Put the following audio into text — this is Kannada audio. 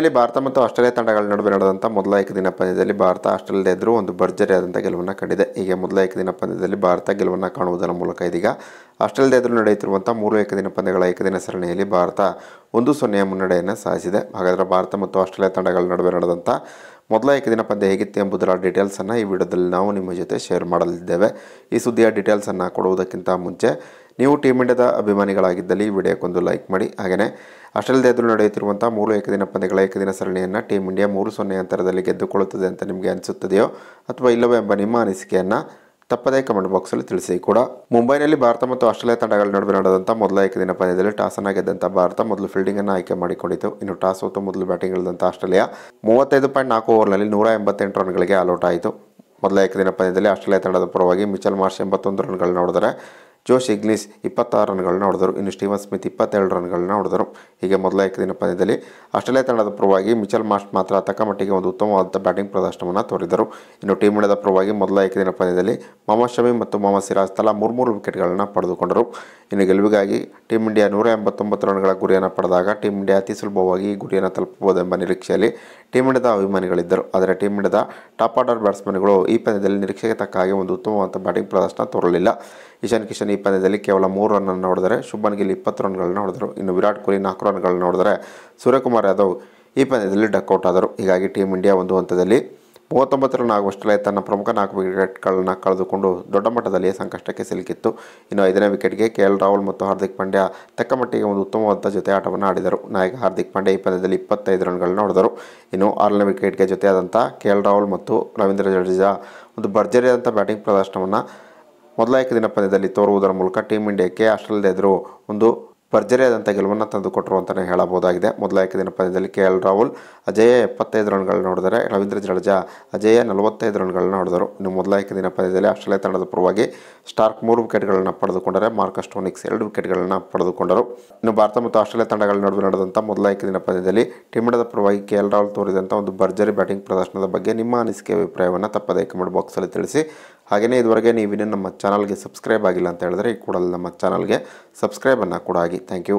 ಇಲ್ಲಿ ಭಾರತ ಮತ್ತು ಆಸ್ಟ್ರೇಲಿಯಾ ತಂಡಗಳ ನಡುವೆ ನಡೆದಂಥ ಮೊದಲ ಏಕದಿನ ಪಂದ್ಯದಲ್ಲಿ ಭಾರತ ಆಸ್ಟ್ರೇಲಿಯಾ ಎದುರು ಒಂದು ಭರ್ಜರಿಯಾದಂಥ ಗೆಲುವನ್ನು ಕಂಡಿದೆ ಈಗ ಮೊದಲ ಏಕದಿನ ಪಂದ್ಯದಲ್ಲಿ ಭಾರತ ಗೆಲುವನ್ನು ಕಾಣುವುದರ ಮೂಲಕ ಇದೀಗ ಆಸ್ಟ್ರೇಲಿಯಾ ಎದುರು ನಡೆಯುತ್ತಿರುವಂಥ ಮೂರು ಏಕದಿನ ಪಂದ್ಯಗಳ ಏಕದಿನ ಸರಣಿಯಲ್ಲಿ ಭಾರತ ಒಂದು ಸೊನ್ನೆಯ ಮುನ್ನಡೆಯನ್ನು ಸಾಧಿಸಿದೆ ಹಾಗಾದರೆ ಭಾರತ ಮತ್ತು ಆಸ್ಟ್ರೇಲಿಯಾ ತಂಡಗಳ ನಡುವೆ ನಡೆದಂಥ ಮೊದಲ ಏಕದಿನ ಪಂದ್ಯ ಹೇಗಿತ್ತು ಎಂಬುದರ ಡೀಟೇಲ್ಸನ್ನು ಈ ವಿಡಿಯೋದಲ್ಲಿ ನಾವು ನಿಮ್ಮ ಜೊತೆ ಶೇರ್ ಮಾಡಲಿದ್ದೇವೆ ಈ ಸುದ್ದಿಯ ಡೀಟೇಲ್ಸನ್ನು ಕೊಡುವುದಕ್ಕಿಂತ ಮುಂಚೆ ನೀವು ಟೀಮ್ ಇಂಡಿಯಾದ ಅಭಿಮಾನಿಗಳಾಗಿದ್ದಲ್ಲಿ ವಿಡಿಯೋಕ್ಕೊಂದು ಲೈಕ್ ಮಾಡಿ ಹಾಗೆಯೇ ಆಸ್ಟ್ರೇಲಿಯಾದಲ್ಲಿ ನಡೆಯುತ್ತಿರುವಂಥ ಮೂರು ಏಕದಿನ ಪಂದ್ಯಗಳ ಏಕದಿನ ಸರಣಿಯನ್ನು ಟೀಮ್ ಇಂಡಿಯಾ ಮೂರು ಸೊನ್ನೆ ಅಂತರದಲ್ಲಿ ಗೆದ್ದುಕೊಳ್ಳುತ್ತದೆ ಅಂತ ನಿಮಗೆ ಅನಿಸುತ್ತದೆಯೋ ಅಥವಾ ಇಲ್ಲವೇ ಎಂಬ ನಿಮ್ಮ ಅನಿಸಿಕೆಯನ್ನು ತಪ್ಪದೇ ಕಮೆಂಟ್ ಬಾಕ್ಸಲ್ಲಿ ತಿಳಿಸಿ ಕೂಡ ಮುಂಬೈನಲ್ಲಿ ಭಾರತ ಮತ್ತು ಆಸ್ಟ್ರೇಲಿಯಾ ತಂಡಗಳ ನಡುವೆ ನಡೆದಂಥ ಮೊದಲ ಏಕದಿನ ಪಂದ್ಯದಲ್ಲಿ ಟಾಸ್ ಗೆದ್ದಂಥ ಭಾರತ ಮೊದಲು ಫೀಲ್ಡಿಂಗನ್ನು ಆಯ್ಕೆ ಮಾಡಿಕೊಂಡಿತು ಇನ್ನು ಟಾಸ್ ಹೊತ್ತು ಮೊದಲು ಬ್ಯಾಟಿಂಗ್ ಇಳಿದಂಥ ಆಸ್ಟ್ರೇಲಿಯಾ ಮೂವತ್ತೈದು ಪಾಯಿಂಟ್ ನಾಲ್ಕು ಓವರ್ನಲ್ಲಿ ನೂರ ಎಂಬತ್ತೆಂಟು ರನ್ಗಳಿಗೆ ಆಲ್ಔಟ್ ಆಯಿತು ಮೊದಲ ಏಕದಿನ ಪಂದ್ಯದಲ್ಲಿ ಆಸ್ಟ್ರೇಲಿಯಾ ತಂಡದ ಪರವಾಗಿ ಮಿಚಲ್ ಮಾರ್ಷ್ ಎಂಬತ್ತೊಂದು ರನ್ಗಳು ನೋಡಿದರೆ ಜೋಶ್ ಇಗ್ನಿಸ್ ಇಪ್ಪತ್ತಾರು ರನ್ಗಳನ್ನ ಹೊಡೆದರು ಇನ್ನು ಸ್ಟೀವನ್ ಸ್ಮಿತ್ ಇಪ್ಪತ್ತೆರಡು ರನ್ಗಳನ್ನ ಹೊಡೆದರು ಹೀಗೆ ಮೊದಲ ಏಕದಿನ ಪಂದ್ಯದಲ್ಲಿ ಆಸ್ಟ್ರೇಲಿಯಾ ತಂಡದ ಪರವಾಗಿ ಮಿಚಲ್ ಮಾಸ್ಟ್ ಮಾತ್ರ ತಕ್ಕಮಟ್ಟಿಗೆ ಒಂದು ಉತ್ತಮವಾದ ಬ್ಯಾಟಿಂಗ್ ಪ್ರದರ್ಶನವನ್ನು ತೋರಿದರು ಇನ್ನು ಟೀಮ್ ಇಂಡಿಯಾದ ಪರವಾಗಿ ಮೊದಲ ಏಕದಿನ ಪಂದ್ಯದಲ್ಲಿ ಮೊಹಮ್ಮದ್ ಶಮಿ ಮತ್ತು ಮೊಹಮ್ಮದ್ ಸಿರಾಜ್ ತಲಾ ಮೂರ್ಮೂರು ವಿಕೆಟ್ಗಳನ್ನು ಪಡೆದುಕೊಂಡರು ಇನ್ನು ಗೆಲುವಿಗಾಗಿ ಟೀಮ್ ಇಂಡಿಯಾ ನೂರ ಎಂಬತ್ತೊಂಬತ್ತು ರನ್ಗಳ ಗುರಿಯನ್ನು ಪಡೆದಾಗ ಟೀಮ್ ಇಂಡಿಯಾ ಅತಿ ಸುಲಭವಾಗಿ ಈ ಗುರಿಯನ್ನು ತಲುಪಬಹುದೆಂಬ ನಿರೀಕ್ಷೆಯಲ್ಲಿ ಟೀಮ್ ಇಂಡಿಯಾದ ಅಭಿಮಾನಿಗಳಿದ್ದರು ಆದರೆ ಟೀಮ್ ಇಂಡಿಯಾದ ಟಾಪ್ ಆರ್ಡರ್ ಬ್ಯಾಟ್ಸ್ಮನ್ಗಳು ಈ ಪಂದ್ಯದಲ್ಲಿ ನಿರೀಕ್ಷೆಗೆ ತಕ್ಕ ಹಾಗೆ ಒಂದು ಉತ್ತಮವಾದ ಬ್ಯಾಟಿಂಗ್ ಪ್ರದರ್ಶನ ತೋರಲಿಲ್ಲ ಇಶಾನ್ ಕಿಶನ್ ಈ ಪಂದ್ಯದಲ್ಲಿ ಕೇವಲ ಮೂರು ರನ್ನನ್ನು ಹೊಡೆದರೆ ಶುಭನ್ ಗಿಲ್ ಇಪ್ಪತ್ತು ರನ್ಗಳನ್ನು ಹೊಡೆದರು ಇನ್ನು ವಿರಾಟ್ ಕೊಹ್ಲಿ ನಾಲ್ಕು ರನ್ಗಳನ್ನು ಹೊಡೆದರೆ ಸೂರ್ಯಕುಮಾರ್ ಯಾದವ್ ಈ ಪಂದ್ಯದಲ್ಲಿ ಡಕ್ಔಟ್ ಆದರು ಹೀಗಾಗಿ ಟೀಮ್ ಇಂಡಿಯಾ ಒಂದು ಹಂತದಲ್ಲಿ ಮೂವತ್ತೊಂಬತ್ತು ರನ್ ಆಗುವಷ್ಟರಲ್ಲೇ ತನ್ನ ಪ್ರಮುಖ ನಾಲ್ಕು ವಿಕೆಟ್ಗಳನ್ನು ಕಳೆದುಕೊಂಡು ದೊಡ್ಡ ಮಟ್ಟದಲ್ಲಿ ಸಂಕಷ್ಟಕ್ಕೆ ಸಿಲುಕಿತ್ತು ಇನ್ನು ಐದನೇ ವಿಕೆಟ್ಗೆ ಕೆ ಎಲ್ ರಾಹುಲ್ ಮತ್ತು ಹಾರ್ದಿಕ್ ಪಾಂಡ್ಯ ತಕ್ಕ ಮಟ್ಟಿಗೆ ಒಂದು ಉತ್ತಮವಾದ ಜೊತೆ ಆಟವನ್ನು ಆಡಿದರು ನಾಯಕ ಹಾರ್ದಿಕ್ ಪಾಂಡ್ಯ ಈ ಪಂದ್ಯದಲ್ಲಿ ಇಪ್ಪತ್ತೈದು ರನ್ಗಳನ್ನು ಹೊಡೆದರು ಇನ್ನು ಆರನೇ ವಿಕೆಟ್ಗೆ ಜೊತೆಯಾದಂಥ ಕೆ ಎಲ್ ರಾಹುಲ್ ಮತ್ತು ರವೀಂದ್ರ ಜಡೇಜಾ ಒಂದು ಭರ್ಜರಿಯಾದಂಥ ಬ್ಯಾಟಿಂಗ್ ಪ್ರದರ್ಶನವನ್ನು ಮೊದಲಾಯಕ ದಿನ ಪಂದ್ಯದಲ್ಲಿ ತೋರುವುದರ ಮೂಲಕ ಟೀಂ ಇಂಡಿಯಾಕ್ಕೆ ಆಸ್ಟ್ರೇಲಿಯಾದ ಎದುರು ಒಂದು ಭರ್ಜರಿಯಾದಂಥ ಗೆಲುವನ್ನು ತಂದುಕೊಟ್ಟರು ಅಂತಲೇ ಹೇಳಬಹುದಾಗಿದೆ ಮೊದಲ ಏಕದಿನ ಪಂದ್ಯದಲ್ಲಿ ಕೆ ಎಲ್ ರಾಹುಲ್ ಅಜಯ ಎಪ್ಪತ್ತೈದು ರನ್ಗಳನ್ನ ಹೊಡೆದರೆ ರವೀಂದ್ರ ಜಡೇಜಾ ಅಜಯ ನಲವತ್ತೈದು ರನ್ಗಳನ್ನ ಹೊಡೆದರು ಇನ್ನು ಮೊದಲಾಯಕ ದಿನ ಪಂದ್ಯದಲ್ಲಿ ಆಸ್ಟ್ರೇಲಿಯಾ ತಂಡದ ಪರವಾಗಿ ಸ್ಟಾರ್ಕ್ ಮೂರು ವಿಕೆಟ್ಗಳನ್ನು ಪಡೆದುಕೊಂಡರೆ ಮಾರ್ಕಸ್ ಸ್ಟೋನಿಕ್ಸ್ ಎರಡು ವಿಕೆಟ್ಗಳನ್ನು ಪಡೆದುಕೊಂಡರು ಇನ್ನು ಭಾರತ ಮತ್ತು ಆಸ್ಟ್ರೇಲಿಯಾ ತಂಡಗಳ ನಡುವೆ ನಡೆದಂಥ ಮೊದಲಾಯಕ ದಿನ ಪಂದ್ಯದಲ್ಲಿ ಟೀಮ್ ಇಂಡಿಯಾದ ಪರವಾಗಿ ಕೆ ಎಲ್ ರಾಹುಲ್ ತೋರಿದಂಥ ಒಂದು ಭರ್ಜರಿ ಬ್ಯಾಟಿಂಗ್ ಪ್ರದರ್ಶನದ ಬಗ್ಗೆ ನಿಮ್ಮ ಅನಿಸಿಕೆ ಅಭಿಪ್ರಾಯವನ್ನು ತಪ್ಪದೇ ಕಮೆಂಟ್ ಬಾಕ್ಸಲ್ಲಿ ತಿಳಿಸಿ ಹಾಗೆಯೇ ಇದುವರೆಗೆ ನೀವಿನ್ನೂ ನಮ್ಮ ಚಾನಲ್ಗೆ ಸಬ್ಸ್ಕ್ರೈಬ್ ಆಗಿಲ್ಲ ಅಂತ ಹೇಳಿದ್ರೆ ಈ ಕೂಡಲೇ ನಮ್ಮ ಚಾನಲ್ಗೆ ಸಬ್ಸ್ಕ್ರೈಬನ್ನು ಕೂಡ ಆಗಿ ಥ್ಯಾಂಕ್ ಯು